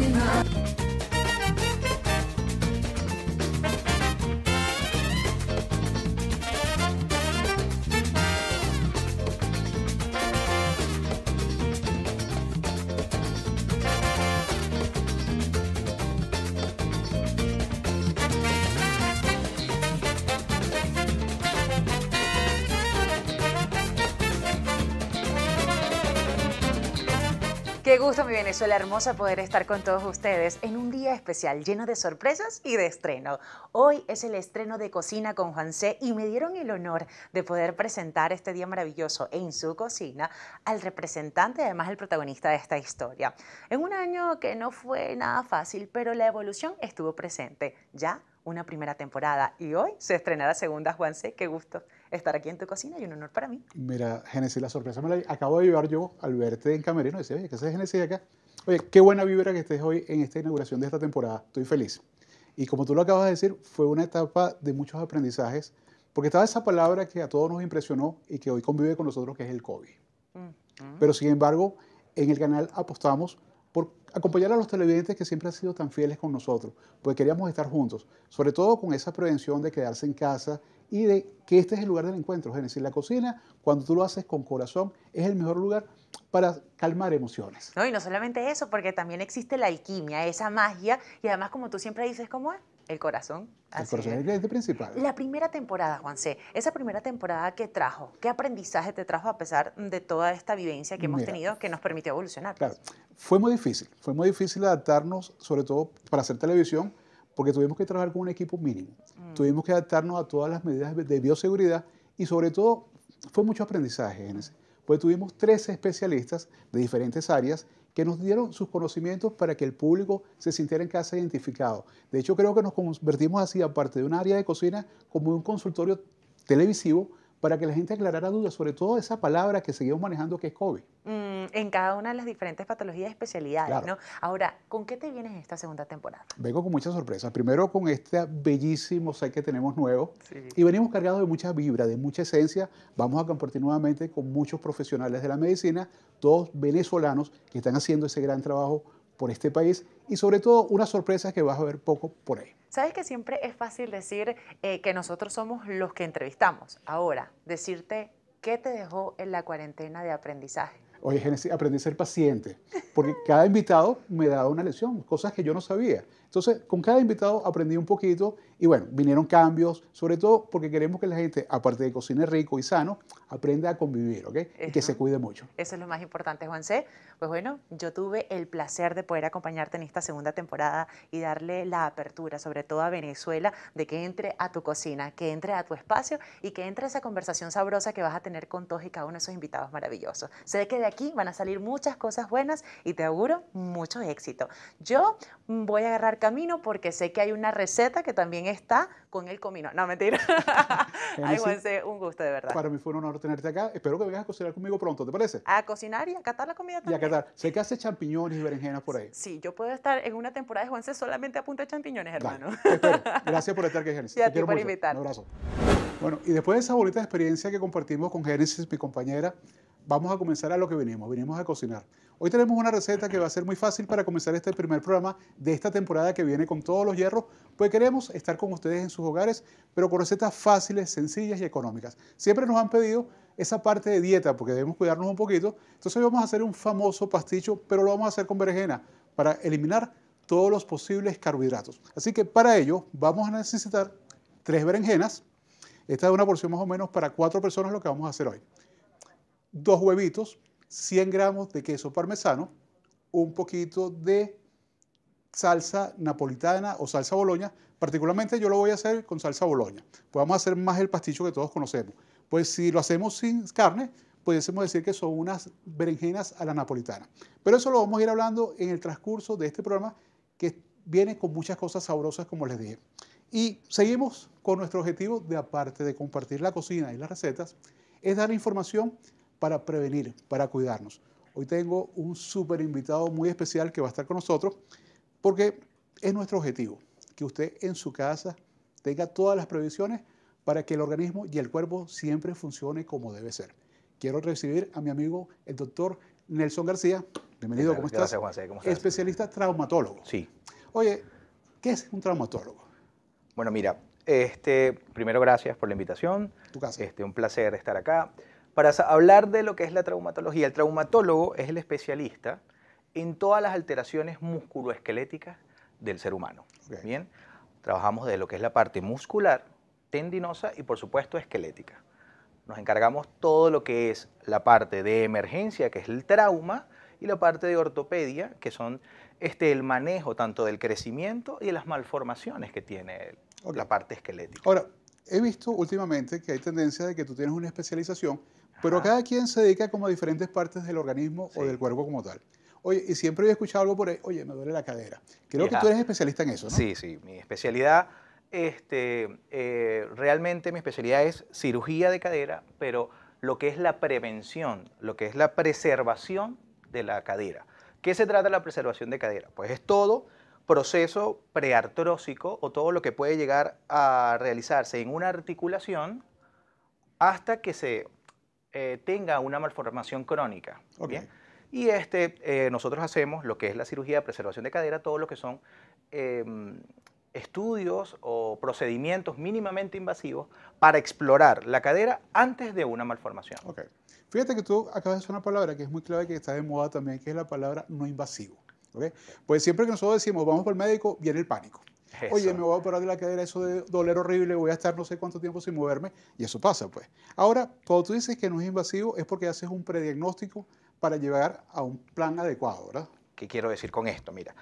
Christina. gusto, mi Venezuela hermosa, poder estar con todos ustedes en un día especial lleno de sorpresas y de estreno. Hoy es el estreno de Cocina con Juan C y me dieron el honor de poder presentar este día maravilloso en su cocina al representante y además el protagonista de esta historia. En un año que no fue nada fácil, pero la evolución estuvo presente. Ya una primera temporada y hoy se estrena la segunda, Juanse. Qué gusto estar aquí en tu cocina y un honor para mí. Mira, Genesis, la sorpresa me la acabo de llevar yo al verte en Camerino. Decía, oye, ¿qué haces Genesis, acá? Oye, qué buena vibra que estés hoy en esta inauguración de esta temporada. Estoy feliz. Y como tú lo acabas de decir, fue una etapa de muchos aprendizajes, porque estaba esa palabra que a todos nos impresionó y que hoy convive con nosotros, que es el COVID. Pero sin embargo, en el canal apostamos por acompañar a los televidentes que siempre han sido tan fieles con nosotros, porque queríamos estar juntos, sobre todo con esa prevención de quedarse en casa y de que este es el lugar del encuentro. Es decir, la cocina, cuando tú lo haces con corazón, es el mejor lugar para calmar emociones. No, y no solamente eso, porque también existe la alquimia, esa magia, y además, como tú siempre dices, ¿cómo es? El corazón. El corazón es. el principal. La primera temporada, Juan Juanse, esa primera temporada que trajo, ¿qué aprendizaje te trajo a pesar de toda esta vivencia que hemos tenido que nos permitió evolucionar? Claro, fue muy difícil, fue muy difícil adaptarnos, sobre todo para hacer televisión, porque tuvimos que trabajar con un equipo mínimo, mm. tuvimos que adaptarnos a todas las medidas de bioseguridad y sobre todo fue mucho aprendizaje, Génesis, Pues tuvimos 13 especialistas de diferentes áreas que nos dieron sus conocimientos para que el público se sintiera en casa identificado. De hecho, creo que nos convertimos así, aparte de un área de cocina, como un consultorio televisivo para que la gente aclarara dudas, sobre todo esa palabra que seguimos manejando que es COVID. Mm, en cada una de las diferentes patologías especialidades, ¿no? Ahora, ¿con qué te vienes esta segunda temporada? Vengo con muchas sorpresas. Primero con este bellísimo set que tenemos nuevo y venimos cargados de mucha vibra, de mucha esencia. Vamos a compartir nuevamente con muchos profesionales de la medicina, todos venezolanos que están haciendo ese gran trabajo por este país y sobre todo unas sorpresas que vas a ver poco por ahí. Sabes que siempre es fácil decir eh, que nosotros somos los que entrevistamos. Ahora, decirte qué te dejó en la cuarentena de aprendizaje. Oye, Genesis, aprendí a ser paciente, porque cada invitado me daba una lección, cosas que yo no sabía. Entonces, con cada invitado aprendí un poquito y bueno, vinieron cambios, sobre todo porque queremos que la gente, aparte de cocine rico y sano, aprenda a convivir, ¿ok? y que se cuide mucho. Eso es lo más importante, Juanse. Pues bueno, yo tuve el placer de poder acompañarte en esta segunda temporada y darle la apertura, sobre todo a Venezuela, de que entre a tu cocina, que entre a tu espacio y que entre esa conversación sabrosa que vas a tener con todos y cada uno de esos invitados maravillosos. Sé que de aquí van a salir muchas cosas buenas y te auguro mucho éxito. Yo voy a agarrar camino porque sé que hay una receta que también es está con el comino. No, mentira. Ay, Juanse, un gusto, de verdad. Para mí fue un honor tenerte acá. Espero que vengas a cocinar conmigo pronto, ¿te parece? A cocinar y a catar la comida también. Y a catar. Sé que hace champiñones y berenjenas por ahí. Sí, yo puedo estar en una temporada de Juanse solamente a punto de champiñones, hermano. Gracias por estar aquí, Génesis. Y a ti por invitarme. Un abrazo. Bueno, y después de esa bonita experiencia que compartimos con Génesis, mi compañera, vamos a comenzar a lo que venimos, venimos a cocinar. Hoy tenemos una receta que va a ser muy fácil para comenzar este primer programa de esta temporada que viene con todos los hierros, pues queremos estar con ustedes en sus hogares, pero con recetas fáciles, sencillas y económicas. Siempre nos han pedido esa parte de dieta, porque debemos cuidarnos un poquito, entonces hoy vamos a hacer un famoso pasticho, pero lo vamos a hacer con berenjena, para eliminar todos los posibles carbohidratos. Así que para ello vamos a necesitar tres berenjenas, esta es una porción más o menos para cuatro personas lo que vamos a hacer hoy dos huevitos, 100 gramos de queso parmesano, un poquito de salsa napolitana o salsa boloña. Particularmente yo lo voy a hacer con salsa boloña. Podemos pues hacer más el pasticho que todos conocemos. Pues si lo hacemos sin carne, pudiésemos decir que son unas berenjenas a la napolitana. Pero eso lo vamos a ir hablando en el transcurso de este programa que viene con muchas cosas sabrosas, como les dije. Y seguimos con nuestro objetivo de, aparte de compartir la cocina y las recetas, es dar información para prevenir, para cuidarnos. Hoy tengo un súper invitado muy especial que va a estar con nosotros porque es nuestro objetivo, que usted en su casa tenga todas las previsiones para que el organismo y el cuerpo siempre funcione como debe ser. Quiero recibir a mi amigo, el doctor Nelson García. Bienvenido, ¿cómo estás? Gracias, Juanse, ¿cómo estás? Especialista traumatólogo. Sí. Oye, ¿qué es un traumatólogo? Bueno, mira, este, primero gracias por la invitación. Tu casa. Este, un placer estar acá. Para hablar de lo que es la traumatología, el traumatólogo es el especialista en todas las alteraciones musculoesqueléticas del ser humano. Bien, trabajamos de lo que es la parte muscular, tendinosa y por supuesto esquelética. Nos encargamos todo lo que es la parte de emergencia, que es el trauma, y la parte de ortopedia, que son este, el manejo tanto del crecimiento y de las malformaciones que tiene la parte esquelética. Ahora, he visto últimamente que hay tendencia de que tú tienes una especialización, pero cada quien se dedica como a diferentes partes del organismo o del cuerpo como tal. Oye, y siempre he escuchado algo por ahí, oye, me duele la cadera. Creo que tú eres especialista en eso, ¿no? Sí, sí, mi especialidad, este, eh, realmente mi especialidad es cirugía de cadera, pero lo que es la prevención, lo que es la preservación de la cadera. ¿Qué se trata de la preservación de cadera? Pues es todo proceso preartrósico o todo lo que puede llegar a realizarse en una articulación hasta que se eh, tenga una malformación crónica. Y este, eh, nosotros hacemos lo que es la cirugía de preservación de cadera, todo lo que son em, estudios o procedimientos mínimamente invasivos para explorar la cadera antes de una malformación. Fíjate que tú acabas de decir una palabra que es muy clave que está de moda también, que es la palabra no invasivo. Pues siempre que nosotros decimos vamos por el médico, viene el pánico. Oye, me voy a operar de la cadera, eso de dolor horrible, voy a estar no sé cuánto tiempo sin moverme, y eso pasa, pues. Ahora, cuando tú dices que no es invasivo, es porque haces un prediagnóstico para llegar a un plan adecuado, ¿verdad? ¿Qué quiero decir con esto? Mira,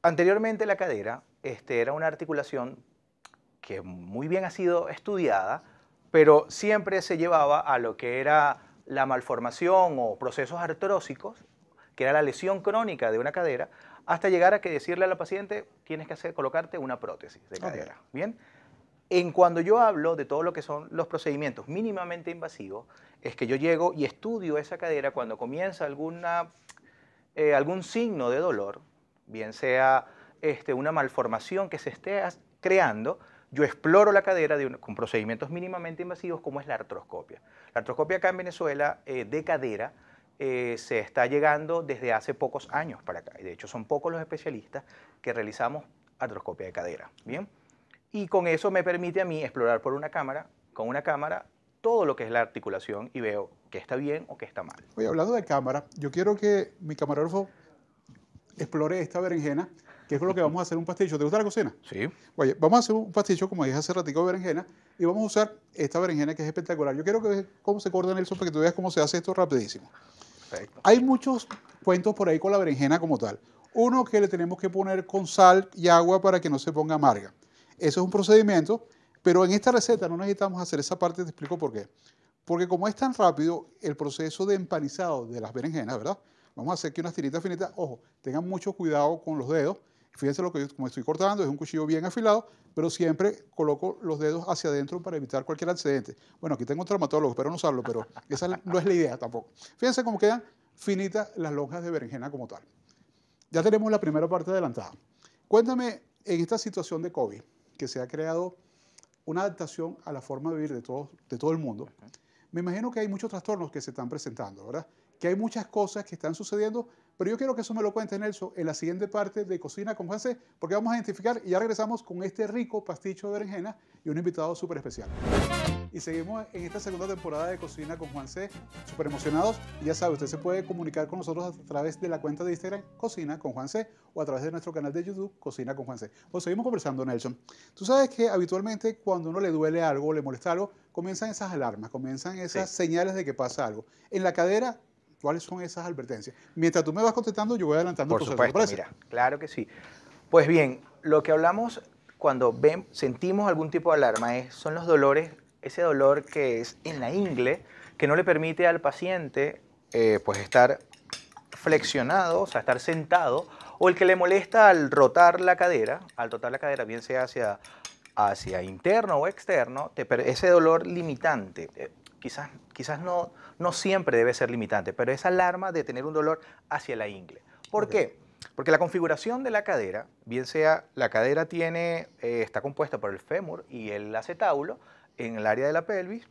anteriormente la cadera este, era una articulación que muy bien ha sido estudiada, pero siempre se llevaba a lo que era la malformación o procesos artrósicos que era la lesión crónica de una cadera, hasta llegar a que decirle a la paciente, tienes que hacer, colocarte una prótesis de cadera. Bien. En cuando yo hablo de todo lo que son los procedimientos mínimamente invasivos, es que yo llego y estudio esa cadera cuando comienza alguna, eh, algún signo de dolor, bien sea este, una malformación que se esté creando, yo exploro la cadera con procedimientos mínimamente invasivos como es la artroscopia. La artroscopia acá en Venezuela eh, de cadera eh, se está llegando desde hace pocos años para acá. De hecho, son pocos los especialistas que realizamos artroscopia de cadera. Bien. Y con eso me permite a mí explorar por una cámara, con una cámara, todo lo que es la articulación y veo que está bien o que está mal. Oye, hablando de cámara, yo quiero que mi camarógrafo explore esta berenjena, que es lo que vamos a hacer un pasticho. ¿Te gusta la cocina? Sí. Oye, vamos a hacer un pasticho, como dije hace ratito, de berenjena, y vamos a usar esta berenjena que es espectacular. Yo quiero que veas cómo se corta, el para que tú veas cómo se hace esto rapidísimo. Hay muchos cuentos por ahí con la berenjena como tal. Uno que le tenemos que poner con sal y agua para que no se ponga amarga. Eso es un procedimiento, pero en esta receta no necesitamos hacer esa parte, te explico por qué. Porque como es tan rápido el proceso de empanizado de las berenjenas, ¿verdad? Vamos a hacer que unas tiritas finitas. Ojo, tengan mucho cuidado con los dedos Fíjense lo que yo, como estoy cortando, es un cuchillo bien afilado, pero siempre coloco los dedos hacia adentro para evitar cualquier accidente. Bueno, aquí tengo un traumatólogo, espero no usarlo, pero esa no es la idea tampoco. Fíjense cómo quedan finitas las lonjas de berenjena como tal. Ya tenemos la primera parte adelantada. Cuéntame, en esta situación de COVID, que se ha creado una adaptación a la forma de vivir de todo, de todo el mundo, me imagino que hay muchos trastornos que se están presentando, ¿verdad? Que hay muchas cosas que están sucediendo pero yo quiero que eso me lo cuente Nelson en la siguiente parte de Cocina con C. porque vamos a identificar y ya regresamos con este rico pasticho de berenjena y un invitado súper especial. Y seguimos en esta segunda temporada de Cocina con Juan C. Súper emocionados. ya sabe, usted se puede comunicar con nosotros a través de la cuenta de Instagram Cocina con Juan C o a través de nuestro canal de YouTube Cocina con Juan C. Pues seguimos conversando, Nelson. Tú sabes que habitualmente cuando uno le duele algo, le molesta algo, comienzan esas alarmas, comienzan esas señales de que pasa algo. En la cadera ¿Cuáles son esas advertencias? Mientras tú me vas contestando, yo voy adelantando Por el proceso, supuesto, mira, claro que sí. Pues bien, lo que hablamos cuando sentimos algún tipo de alarma es, son los dolores, ese dolor que es en la ingle, que no le permite al paciente eh, pues estar flexionado, o sea, estar sentado, o el que le molesta al rotar la cadera, al rotar la cadera, bien sea hacia, hacia interno o externo, ese dolor limitante. Eh, quizás, no, no siempre debe ser limitante, pero es alarma de tener un dolor hacia la ingle. ¿Por qué? Porque la configuración de la cadera, bien sea la cadera tiene, eh, está compuesta por el fémur y el acetábulo en el área de la pelvis,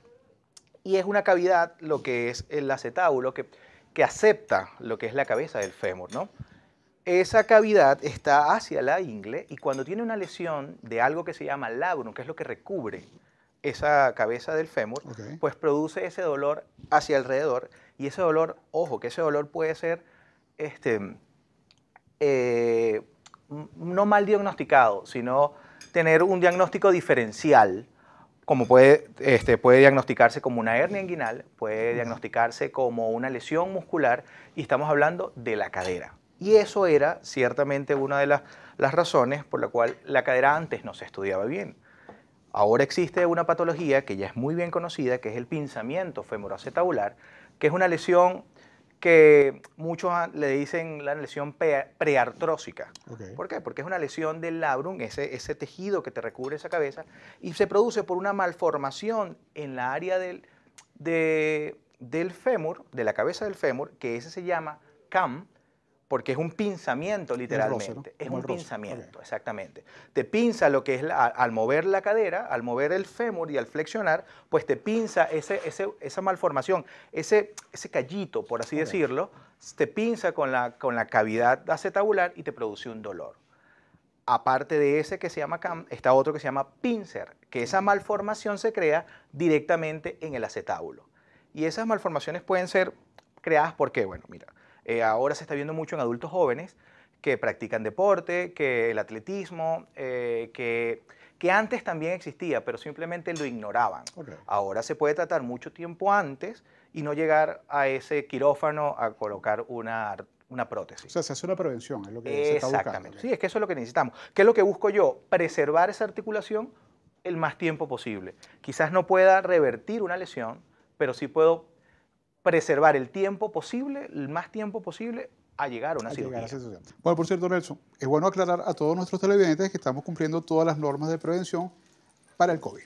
y es una cavidad, lo que es el acetábulo, que, que acepta lo que es la cabeza del fémur, ¿no? Esa cavidad está hacia la ingle y cuando tiene una lesión de algo que se llama labrum, que es lo que recubre esa cabeza del fémur, pues produce ese dolor hacia alrededor. Y ese dolor, ojo, que ese dolor puede ser este, eh, no mal diagnosticado, sino tener un diagnóstico diferencial, como puede, este, puede diagnosticarse como una hernia inguinal, puede diagnosticarse como una lesión muscular, y estamos hablando de la cadera. Y eso era ciertamente una de las razones por la cual la cadera antes no se estudiaba bien. Ahora existe una patología que ya es muy bien conocida, que es el pinzamiento femoroacetabular, que es una lesión que muchos le dicen la lesión preartrósica. ¿Por qué? Porque es una lesión del labrum, ese, tejido que te recubre esa cabeza, y se produce por una malformación en la área del, del fémur, de la cabeza del fémur, que ese se llama CAM, porque es un pinzamiento literalmente, es un pinzamiento, exactamente. Te pinza lo que es al mover la cadera, al mover el fémur y al flexionar, pues te pinza ese, esa malformación, ese, ese callito, por así decirlo, te pinza con la, con la cavidad acetabular y te produce un dolor. Aparte de ese que se llama CAM, está otro que se llama pincer, que esa mm. malformación se crea directamente en el acetábulo. Y esas malformaciones pueden ser creadas porque, bueno, mira, eh, ahora se está viendo mucho en adultos jóvenes que practican deporte, que el atletismo, eh, que, que, antes también existía, pero simplemente lo ignoraban. Ahora se puede tratar mucho tiempo antes y no llegar a ese quirófano a colocar una, una prótesis. O sea, se hace una prevención, es lo que se está buscando. Exactamente, sí, es que eso es lo que necesitamos. ¿Qué es lo que busco yo? Preservar esa articulación el más tiempo posible. Quizás no pueda revertir una lesión, pero sí puedo preservar el tiempo posible, el más tiempo posible, a llegar a una situación. bueno, por cierto, Nelson, es bueno aclarar a todos nuestros televidentes que estamos cumpliendo todas las normas de prevención para el COVID.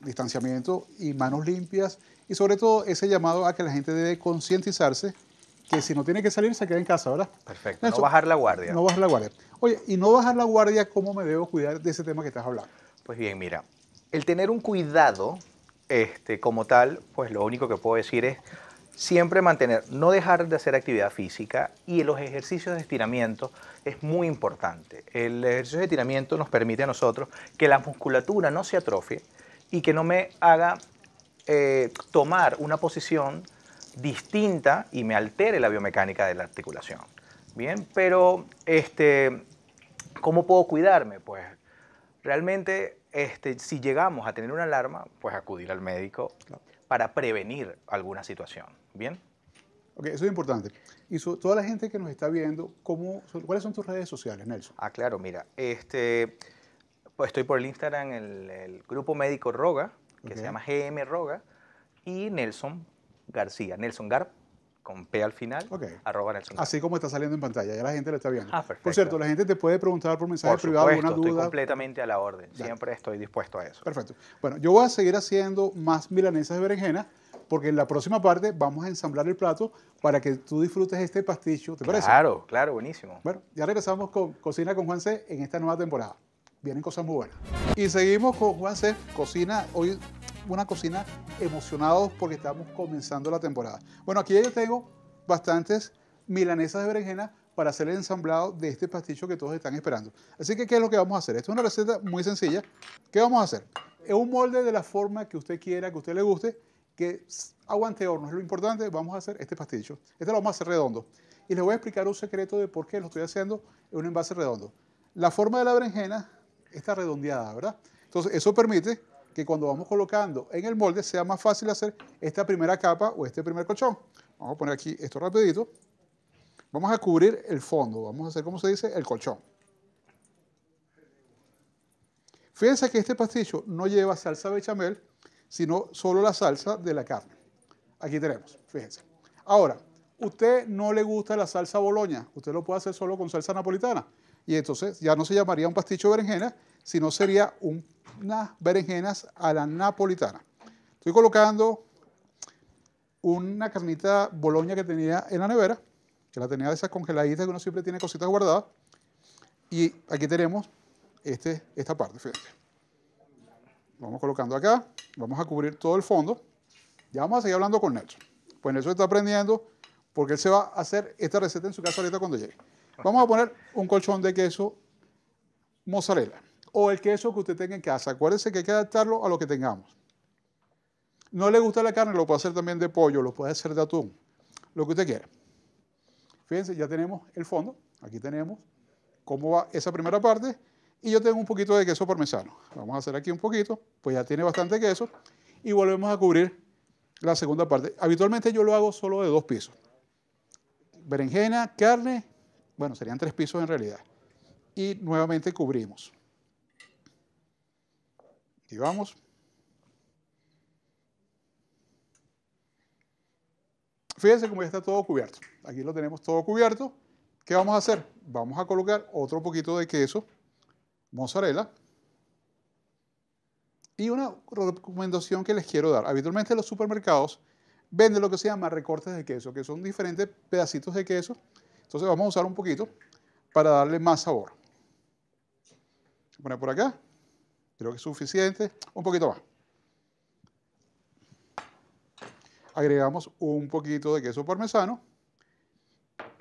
Distanciamiento y manos limpias y sobre todo ese llamado a que la gente debe concientizarse que si no tiene que salir se queda en casa, ¿verdad? Perfecto, no bajar la guardia. No bajar la guardia. Oye, y no bajar la guardia, ¿cómo me debo cuidar de ese tema que estás hablando? Pues bien, mira, el tener un cuidado este, como tal, pues lo único que puedo decir es siempre mantener, no dejar de hacer actividad física y los ejercicios de estiramiento es muy importante. El ejercicio de estiramiento nos permite a nosotros que la musculatura no se atrofie y que no me haga eh, tomar una posición distinta y me altere la biomecánica de la articulación. Bien, pero este, ¿cómo puedo cuidarme? Pues realmente este, si llegamos a tener una alarma, pues acudir al médico, para prevenir alguna situación. ¿Bien? Ok, eso es importante. Y toda la gente que nos está viendo, ¿cuáles son tus redes sociales, Nelson? Ah, claro, mira, este, pues estoy por el Instagram, el, grupo médico Roga, que se llama GM Roga, y Nelson García, Nelson Garp con P al final, Así como está saliendo en pantalla, ya la gente lo está viendo. Ah, por cierto, la gente te puede preguntar por mensaje privado alguna duda. Estoy completamente a la orden, siempre estoy dispuesto a eso. Perfecto. Bueno, yo voy a seguir haciendo más milanesas de berenjena, porque en la próxima parte vamos a ensamblar el plato para que tú disfrutes este pasticho, ¿te parece? Claro, claro, buenísimo. Bueno, ya regresamos con Cocina con Juan C en esta nueva temporada. Vienen cosas muy buenas. Y seguimos con Juan C. Cocina hoy una cocina emocionados porque estamos comenzando la temporada. Bueno, aquí yo tengo bastantes milanesas de berenjena para hacer el ensamblado de este pasticho que todos están esperando. Así que, ¿qué es lo que vamos a hacer? Esta es una receta muy sencilla. ¿Qué vamos a hacer? Es un molde de la forma que usted quiera, que usted le guste, que aguante horno. lo importante, vamos a hacer este pasticho Este lo vamos a hacer redondo. Y les voy a explicar un secreto de por qué lo estoy haciendo en un envase redondo. La forma de la berenjena está redondeada, ¿verdad? Entonces, eso permite que cuando vamos colocando en el molde sea más fácil hacer esta primera capa o este primer colchón. Vamos a poner aquí esto rapidito. Vamos a cubrir el fondo, vamos a hacer como se dice, el colchón. Fíjense que este pasticho no lleva salsa bechamel, sino solo la salsa de la carne. Aquí tenemos, fíjense. Ahora, usted no le gusta la salsa boloña, usted lo puede hacer solo con salsa napolitana. Y entonces ya no se llamaría un pasticho berenjena, sino sería un unas berenjenas a la napolitana. Estoy colocando una carnita boloña que tenía en la nevera, que la tenía de esas congeladitas que uno siempre tiene cositas guardadas. Y aquí tenemos este, esta parte, fíjate. Vamos colocando acá, vamos a cubrir todo el fondo. Ya vamos a seguir hablando con Nelson. Pues Nelson está aprendiendo porque él se va a hacer esta receta en su casa ahorita cuando llegue. Vamos a poner un colchón de queso mozzarella o el queso que usted tenga en casa. Acuérdese que hay que adaptarlo a lo que tengamos. No le gusta la carne, lo puede hacer también de pollo, lo puede hacer de atún, lo que usted quiera. Fíjense, ya tenemos el fondo, aquí tenemos cómo va esa primera parte y yo tengo un poquito de queso parmesano. Vamos a hacer aquí un poquito, pues ya tiene bastante queso y volvemos a cubrir la segunda parte. Habitualmente yo lo hago solo de dos pisos. Berenjena, carne, bueno, serían tres pisos en realidad. Y nuevamente cubrimos. Y vamos. Fíjense cómo ya está todo cubierto. Aquí lo tenemos todo cubierto. ¿Qué vamos a hacer? Vamos a colocar otro poquito de queso, mozzarella. Y una recomendación que les quiero dar. Habitualmente los supermercados venden lo que se llama recortes de queso, que son diferentes pedacitos de queso. Entonces vamos a usar un poquito para darle más sabor. poner por acá. Creo que es suficiente. Un poquito más. Agregamos un poquito de queso parmesano.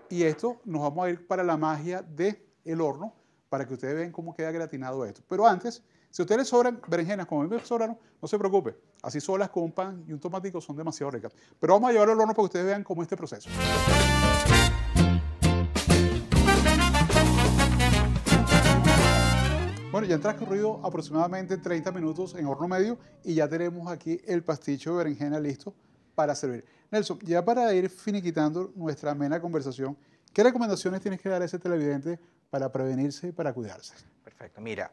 Y esto nos vamos a ir para la magia del horno para que ustedes vean cómo queda gratinado esto. Pero antes, si a ustedes sobran berenjenas como a mí me sobraron, no se preocupe. Así solas con un pan y un tomatico son demasiado ricas. Pero vamos a llevarlo al horno para que ustedes vean cómo es este proceso. Bueno, ya han transcurrido aproximadamente 30 minutos en horno medio y ya tenemos aquí el pasticho de berenjena listo para servir. Nelson, ya para ir finiquitando nuestra amena conversación, ¿qué recomendaciones tienes que dar a ese televidente para prevenirse y para cuidarse? Perfecto, mira,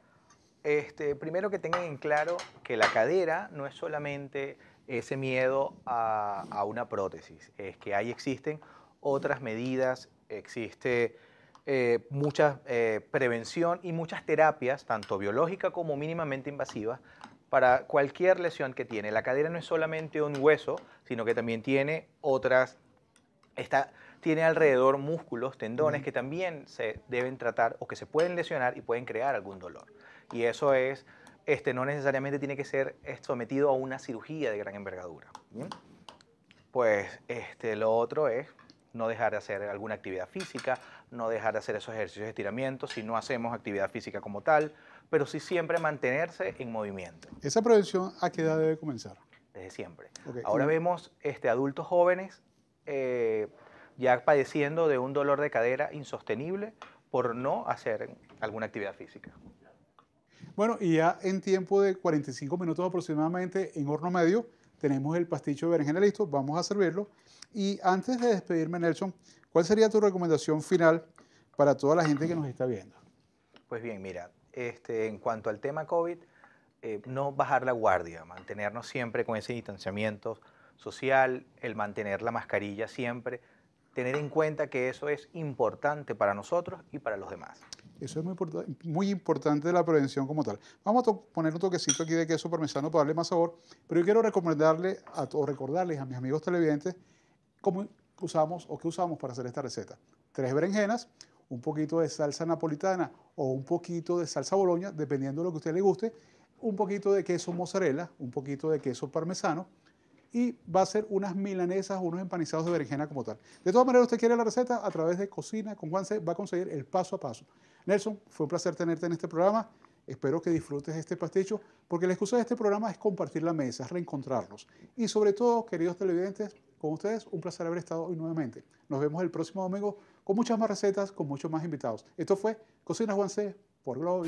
este, primero que tengan en claro que la cadera no es solamente ese miedo a, a una prótesis, es que ahí existen otras medidas, existe eh, mucha eh, prevención y muchas terapias, tanto biológica como mínimamente invasivas, para cualquier lesión que tiene. La cadera no es solamente un hueso, sino que también tiene otras, está, tiene alrededor músculos, tendones, que también se deben tratar o que se pueden lesionar y pueden crear algún dolor. Y eso es, este, no necesariamente tiene que ser sometido a una cirugía de gran envergadura. Pues este, lo otro es no dejar de hacer alguna actividad física, no dejar de hacer esos ejercicios de estiramiento, si no hacemos actividad física como tal, pero sí siempre mantenerse en movimiento. ¿Esa prevención a qué edad debe comenzar? Desde siempre. Ahora vemos este, adultos jóvenes eh, ya padeciendo de un dolor de cadera insostenible por no hacer alguna actividad física. Bueno, y ya en tiempo de 45 minutos aproximadamente en horno medio, tenemos el pasticho de berenjena listo, vamos a servirlo. Y antes de despedirme, Nelson, ¿cuál sería tu recomendación final para toda la gente que nos está viendo? Pues bien, mira, este, en cuanto al tema COVID, eh, no bajar la guardia, mantenernos siempre con ese distanciamiento social, el mantener la mascarilla siempre, tener en cuenta que eso es importante para nosotros y para los demás. Eso es muy, importante la prevención como tal. Vamos a poner un toquecito aquí de queso parmesano para darle más sabor, pero yo quiero recomendarle a, o recordarles a mis amigos televidentes cómo usamos o qué usamos para hacer esta receta. Tres berenjenas, un poquito de salsa napolitana o un poquito de salsa boloña, dependiendo de lo que a usted le guste, un poquito de queso mozzarella, un poquito de queso parmesano, y va a ser unas milanesas, unos empanizados de berenjena como tal. De todas maneras, usted quiere la receta a través de Cocina con Juan C, va a conseguir el paso a paso. Nelson, fue un placer tenerte en este programa. Espero que disfrutes este pasticho, porque la excusa de este programa es compartir la mesa, reencontrarlos. reencontrarnos. Y sobre todo, queridos televidentes, con ustedes, un placer haber estado hoy nuevamente. Nos vemos el próximo domingo con muchas más recetas, con muchos más invitados. Esto fue Cocina Juan C por Globo